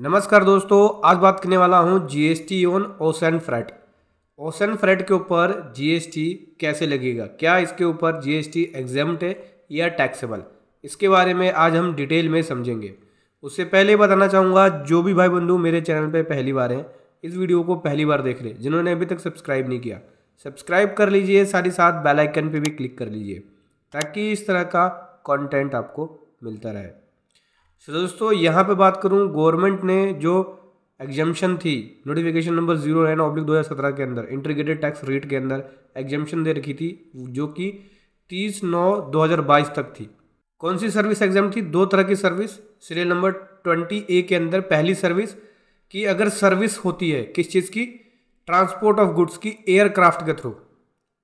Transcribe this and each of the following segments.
नमस्कार दोस्तों आज बात करने वाला हूँ GST on ocean freight ocean freight के ऊपर जीएसटी कैसे लगेगा क्या इसके ऊपर जीएसटी एग्जाम्ट है या टैक्सेबल इसके बारे में आज हम डिटेल में समझेंगे उससे पहले बताना चाहूँगा जो भी भाई बंधु मेरे चैनल पर पहली बार हैं इस वीडियो को पहली बार देख रहे जिन्होंने अभी तक सब्सक्राइब नहीं किया सब्सक्राइब कर लीजिए साथ ही साथ बेलाइकन पर भी क्लिक कर लीजिए ताकि इस तरह का कॉन्टेंट आपको मिलता रहे तो दोस्तों यहाँ पे बात करूँ गवर्नमेंट ने जो एग्जामेशन थी notification number zero nine oblique दो हज़ार सत्रह के अंदर इंटीग्रेटेड टैक्स रेट के अंदर एग्जामेशन दे रखी थी जो कि तीस नौ दो हज़ार बाईस तक थी कौन सी सर्विस एग्जाम थी दो तरह की service serial number twenty A के अंदर पहली सर्विस कि अगर सर्विस होती है किस चीज़ की ट्रांसपोर्ट ऑफ गुड्स की एयरक्राफ्ट के थ्रू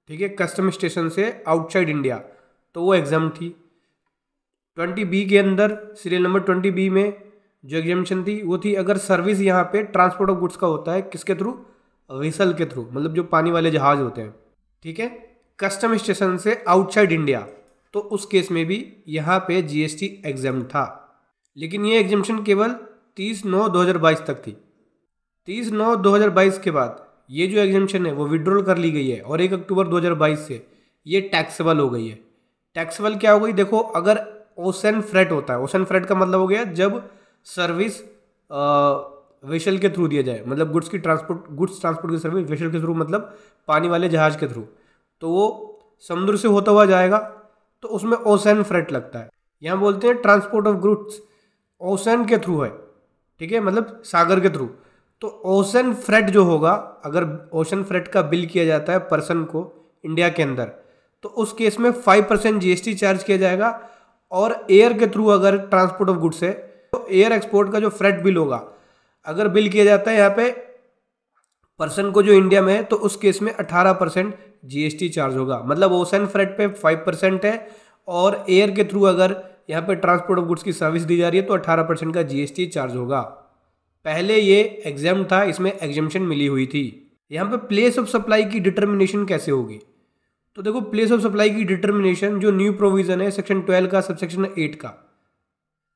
ठीक है कस्टम स्टेशन से आउटसाइड इंडिया तो वो एग्जाम थी ट्वेंटी बी के अंदर सीरियल नंबर ट्वेंटी बी में जो एग्जामेशन थी वो थी अगर सर्विस यहाँ पे ट्रांसपोर्ट ऑफ गुड्स का होता है किसके थ्रू विसल के थ्रू मतलब जो पानी वाले जहाज होते हैं ठीक है कस्टम स्टेशन से आउटसाइड इंडिया तो उस केस में भी यहाँ पे जीएसटी एग्जाम था लेकिन ये एग्जामेशन केवल तीस नौ दो तक थी तीस नौ दो के बाद ये जो एग्जामेशन है वो विड्रॉल कर ली गई है और एक अक्टूबर दो से ये टैक्सेबल हो गई है टैक्सेबल क्या हो गई देखो अगर ओसन फ्रेट होता है ओसन फ्रेट का मतलब हो गया जब सर्विस वेशल के थ्रू दिया जाए मतलब गुड्स की ट्रांसपोर्ट गुड्स ट्रांसपोर्ट की सर्विस वेशल के थ्रू मतलब पानी वाले जहाज के थ्रू तो वो समुद्र से होता हुआ जाएगा तो उसमें ओसन फ्रेट लगता है यहाँ बोलते हैं ट्रांसपोर्ट ऑफ गुड्स ओसन के थ्रू है ठीक है मतलब सागर के थ्रू तो ओसन फ्रेट जो होगा अगर ओशन फ्रेट का बिल किया जाता है पर्सन को इंडिया के अंदर तो उस केस में फाइव परसेंट जीएसटी चार्ज किया जाएगा और एयर के थ्रू अगर ट्रांसपोर्ट ऑफ गुड्स है तो एयर एक्सपोर्ट का जो फ्रेट बिल होगा अगर बिल किया जाता है यहाँ पे पर्सन को जो इंडिया में है तो उस केस में 18 परसेंट जी चार्ज होगा मतलब ओसन फ्रेट पे 5 परसेंट है और एयर के थ्रू अगर यहाँ पे ट्रांसपोर्ट ऑफ गुड्स की सर्विस दी जा रही है तो 18 परसेंट का जीएसटी चार्ज होगा पहले ये एग्जाम था इसमें एग्जामेशन मिली हुई थी यहाँ पे प्लेस ऑफ सप्लाई की डिटर्मिनेशन कैसे होगी तो देखो प्लेस ऑफ सप्लाई की डिटर्मिनेशन जो न्यू प्रोविजन है सेक्शन ट्वेल्व का सबसेक्शन एट का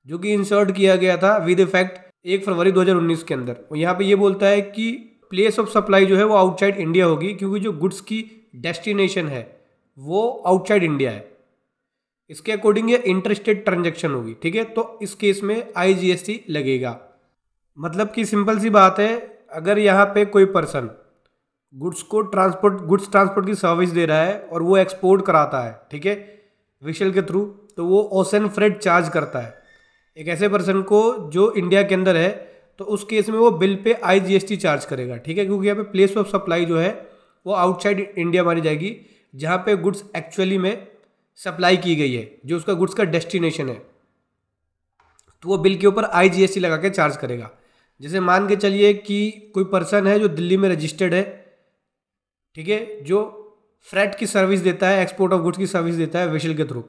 जो कि इंसर्ट किया गया था विद इफेक्ट एक फरवरी 2019 के अंदर और यहाँ पे ये बोलता है कि प्लेस ऑफ सप्लाई जो है वो आउटसाइड इंडिया होगी क्योंकि जो गुड्स की डेस्टिनेशन है वो आउटसाइड इंडिया है इसके अकॉर्डिंग ये इंटरस्टेट ट्रांजेक्शन होगी ठीक है तो इस केस में आई लगेगा मतलब कि सिंपल सी बात है अगर यहाँ पे कोई पर्सन गुड्स को ट्रांसपोर्ट गुड्स ट्रांसपोर्ट की सर्विस दे रहा है और वो एक्सपोर्ट कराता है ठीक है विशल के थ्रू तो वो ओसन फ्रेड चार्ज करता है एक ऐसे पर्सन को जो इंडिया के अंदर है तो उस केस में वो बिल पे आईजीएसटी चार्ज करेगा ठीक है क्योंकि यहाँ पे प्लेस ऑफ सप्लाई जो है वो आउटसाइड इंडिया मानी जाएगी जहाँ पे गुड्स एक्चुअली में सप्लाई की गई है जो उसका गुड्स का डेस्टिनेशन है तो वो बिल के ऊपर आईजीएसटी लगा के चार्ज करेगा जैसे मान के चलिए कि कोई पर्सन है जो दिल्ली में रजिस्टर्ड है ठीक है जो फ्रेट की सर्विस देता है एक्सपोर्ट ऑफ गुड्स की सर्विस देता है वेशल के थ्रू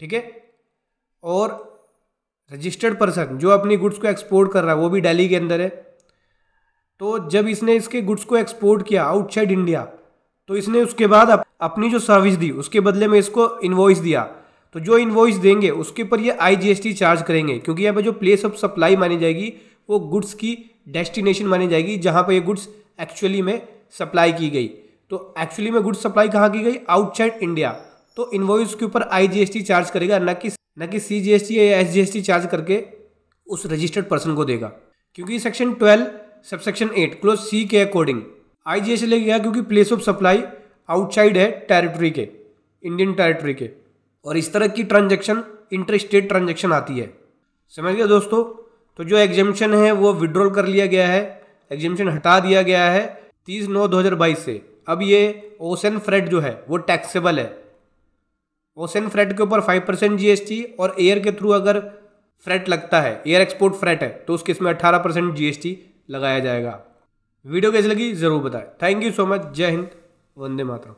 ठीक है और रजिस्टर्ड पर्सन जो अपनी गुड्स को एक्सपोर्ट कर रहा है वो भी दिल्ली के अंदर है तो जब इसने इसके गुड्स को एक्सपोर्ट किया आउटसाइड इंडिया तो इसने उसके बाद अप, अपनी जो सर्विस दी उसके बदले में इसको इन्वॉइस दिया तो जो इन्वॉइस देंगे उसके ऊपर ये आई चार्ज करेंगे क्योंकि यहाँ पर जो प्लेस ऑफ सप्लाई मानी जाएगी वो गुड्स की डेस्टिनेशन मानी जाएगी जहाँ पर ये गुड्स एक्चुअली में सप्लाई की गई तो एक्चुअली में गुड्स सप्लाई कहाँ की गई आउटसाइड इंडिया तो इन्वॉइस के ऊपर आई चार्ज करेगा न कि न कि सी या एस चार्ज करके उस रजिस्टर्ड पर्सन को देगा क्योंकि section twelve sub section eight close C के अकॉर्डिंग आई जी एस लेके गया क्योंकि प्लेस ऑफ सप्लाई आउटसाइड है टेरिटरी के इंडियन टेरिटरी के और इस तरह की ट्रांजेक्शन इंटर स्टेट ट्रांजेक्शन आती है समझ गए दोस्तों तो जो एग्जामेशन है वो विड्रॉल कर लिया गया है एग्जामेशन हटा दिया गया है तीस नौ दो हज़ार बाईस से अब ये ओसन फ्रेट जो है वो टैक्सेबल है ओसन फ्रेट के ऊपर फाइव परसेंट जीएसटी और एयर के थ्रू अगर फ्रेट लगता है एयर एक्सपोर्ट फ्रेट है तो उसके इसमें अट्ठारह परसेंट जीएसटी लगाया जाएगा वीडियो कैसी लगी ज़रूर बताएं थैंक यू सो मच जय हिंद वंदे मातरम